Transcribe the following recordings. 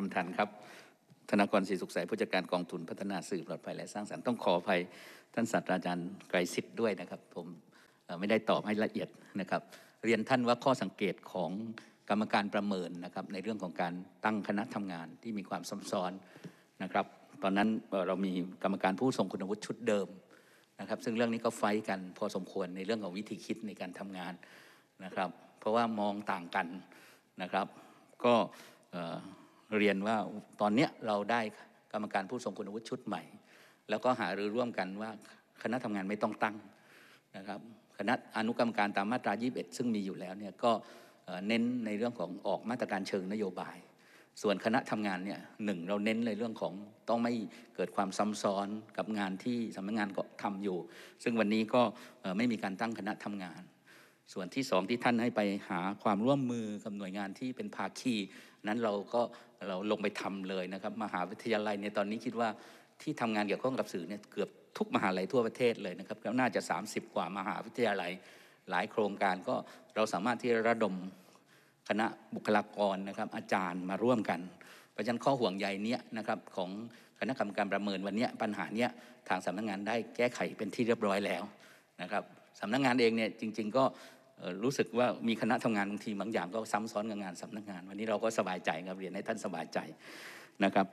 ท่านท่านครับธนากรศรีสุขใสผู้จัดการกองทุนพัฒนาสื่อปลอดภัย และสร้างสรรค์ต้องขออภัยท่านศาสตราจารย์ไกรสิทธิ์ด้วยนะครับ ผมไม่ได้ตอบ ให้ละเอียดนะครับ เรียนท่านว่าข้อสังเกตของกรรมการประเมินนะครับ ในเรื่องของการตั้งคณะทำงานที่มีความซับซ้อนนะครับ ตอนนั้นเรามีกรรมการผู้ทรงคุณวุฒิชุดเดิมนะครับซึ่งเรื่องนี้ก็ไฟกันพอสมควรในเรื่องของวิธีคิดในการทำงานนะครับ เพราะว่ามองต่างกันนะครับก็เรียนว่าตอนนี้เราได้กรรมการผู้ทรงคุณวุฒิชุดใหม่ แล้วก็หารือร่วมกันว่าคณะทำงานไม่ต้องตั้งนะครับคณะอนุกรรมการตามมาตรา 21 ซึ่งมีอยู่แล้วเนี่ยก็เน้นในเรื่องของออกมาตรการเชิงนโยบาย ส่วนคณะทำงานเนี่ยหนึ่งเราเน้นในเรื่องของต้องไม่เกิดความซ้ำซ้อนกับงานที่สำนักงานก็ทำอยู่ ซึ่งวันนี้ก็ไม่มีการตั้งคณะทำงานส่วนที่สองที่ท่านให้ไปหาความร่วมมือกับหน่วยงานที่เป็นภาคีนั้นเราก็เราลงไปทำเลยนะครับ มหาวิทยาลัยเนี่ยตอนนี้คิดว่าที่ทำงานเกี่ยวข้องกับสื่อเนี่ยเกือบทุกมหาลัยทั่วประเทศเลยนะครับแล้วน่าจะ 30 กว่ามหาวิทยาลัยหลายโครงการก็เราสามารถที่ระดมคณะบุคลากรนะครับอาจารย์มาร่วมกัน ประจนันข้อห่วงใยเนี้ยนะครับของคณะกรรมการประเมินวันนี้ปัญหาเนี้ยทางสำนักงงานได้แก้ไขเป็นที่เรียบร้อยแล้วนะครับสำนักงงานเองเนี่ยจริงๆก็รู้สึกว่ามีคณะทำงานบางทีบางอย่างก็ซ้ำซ้อนกับงานสำนักงาน วันนี้เราก็สบายใจครับเรียนให้ท่านสบายใจนะครับ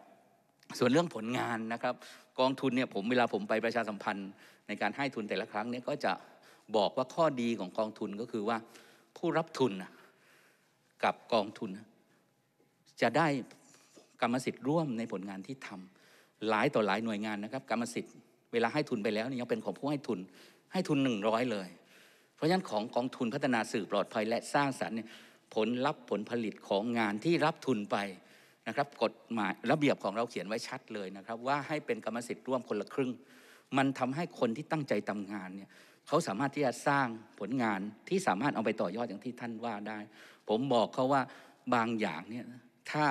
ส่วนเรื่องผลงานนะครับ กองทุนเนี่ยผมเวลาผมไปประชาสัมพันธ์ในการให้ทุนแต่ละครั้งเนี่ยก็จะบอกว่าข้อดีของกองทุนก็คือว่าผู้รับทุนกับกองทุน จะได้กรรมสิทธิ์ร่วมในผลงานที่ทำ หลายต่อหลายหน่วยงานนะครับกรรมสิทธิ์เวลาให้ทุนไปแล้วนี่ยังเป็นของผู้ให้ทุนให้ทุนหนึ่งร้อยเลยเพราะฉะนั้นของกองทุนพัฒนาสื่อปลอดภัยและสร้างสรรค์ ผลลัพธ์ผลผลิตของงานที่รับทุนไปนะครับกฎหมายระเบียบของเราเขียนไว้ชัดเลยนะครับ ว่าให้เป็นกรรมสิทธิ์ร่วมคนละครึ่ง มันทำให้คนที่ตั้งใจทำงานเนี่ยเขาสามารถที่จะสร้างผลงานที่สามารถเอาไปต่อยอดอย่างที่ท่านว่าได้ ผมบอกเขาว่าบางอย่างเนี่ยถ้า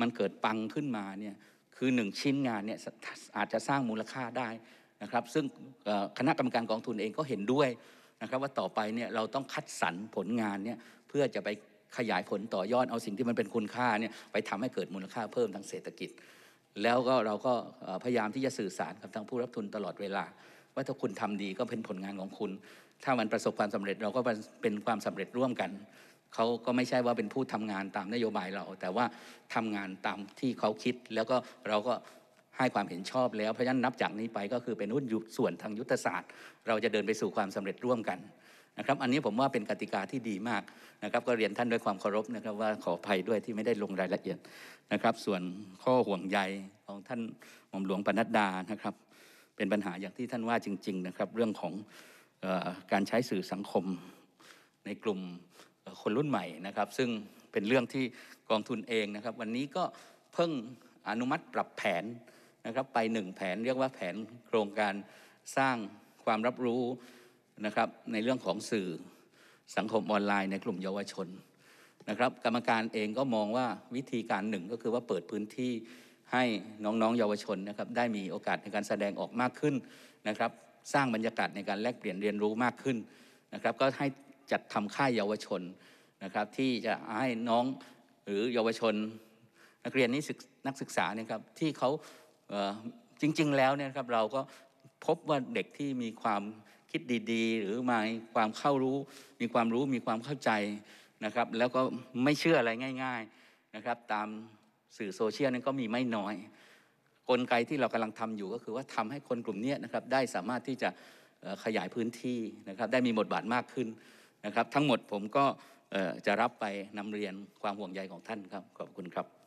มันเกิดปังขึ้นมาเนี่ยคือหนึ่งชิ้นงานเนี่ยอาจจะสร้างมูลค่าได้นะครับซึ่งคณะกรรมการกองทุนเองก็เห็นด้วยนะครับว่าต่อไปเนี่ยเราต้องคัดสรรผลงานเนี่ยเพื่อจะไปขยายผลต่อยอดเอาสิ่งที่มันเป็นคุณค่าเนี่ยไปทำให้เกิดมูลค่าเพิ่มทางเศรษฐกิจ แล้วก็เราก็พยายามที่จะสื่อสารกับทางผู้รับทุนตลอดเวลาว่าถ้าคุณทำดีก็เป็นผลงานของคุณ ถ้ามันประสบความสำเร็จเราก็เป็นความสำเร็จร่วมกันเขาก็ไม่ใช่ว่าเป็นผู้ทำงานตามนโยบายเรา แต่ว่าทำงานตามที่เขาคิดแล้วก็เราก็ให้ความเห็นชอบแล้วเพราะฉะนั้นนับจากนี้ไปก็คือเป็นหุ้นส่วนทางยุทธศาสตร์ เราจะเดินไปสู่ความสำเร็จร่วมกันนะครับอันนี้ผมว่าเป็นกติกาที่ดีมากนะครับก็เรียนท่านด้วยความเคารพนะครับว่าขออภัยด้วยที่ไม่ได้ลงรายละเอียดนะครับ ส่วนข้อห่วงใยของท่านหม่อมหลวงปนัดดานะครับเป็นปัญหาอย่างที่ท่านว่าจริง ๆนะครับ เรื่องของออการใช้สื่อสังคม ในกลุ่มคนรุ่นใหม่นะครับซึ่งเป็นเรื่องที่กองทุนเองนะครับ วันนี้ก็เพิ่งอนุมัติปรับแผนนะครับไปหนึ่งแผนเรียกว่าแผนโครงการสร้างความรับรู้นะครับในเรื่องของสื่อสังคมออนไลน์ในกลุ่มเยาวชนนะครับ กรรมการเองก็มองว่าวิธีการหนึ่งก็คือว่าเปิดพื้นที่ให้น้องๆเยาวชนนะครับได้มีโอกาสในการแสดงออกมากขึ้นนะครับสร้างบรรยากาศในการแลกเปลี่ยนเรียนรู้มากขึ้นนะครับก็ให้จัดทำค่ายเยาวชนนะครับที่จะให้น้องหรือเยาวชน นักเรียนนิสิตนักศึกษาเนี่ยครับที่เขาจริงๆแล้วเนี่ยครับเราก็พบว่าเด็กที่มีความคิดดี ๆ หรือมีความเข้ารู้ มีความรู้มีความเข้าใจนะครับแล้วก็ไม่เชื่ออะไรง่ายๆนะครับตามสื่อโซเชียลนั้นก็มีไม่น้อยกลไกที่เรากำลังทำอยู่ก็คือว่าทำให้คนกลุ่มนี้นะครับได้สามารถที่จะขยายพื้นที่นะครับได้มีบทบาทมากขึ้นนะครับทั้งหมดผมก็จะรับไปนำเรียนความห่วงใยของท่านครับขอบคุณครับ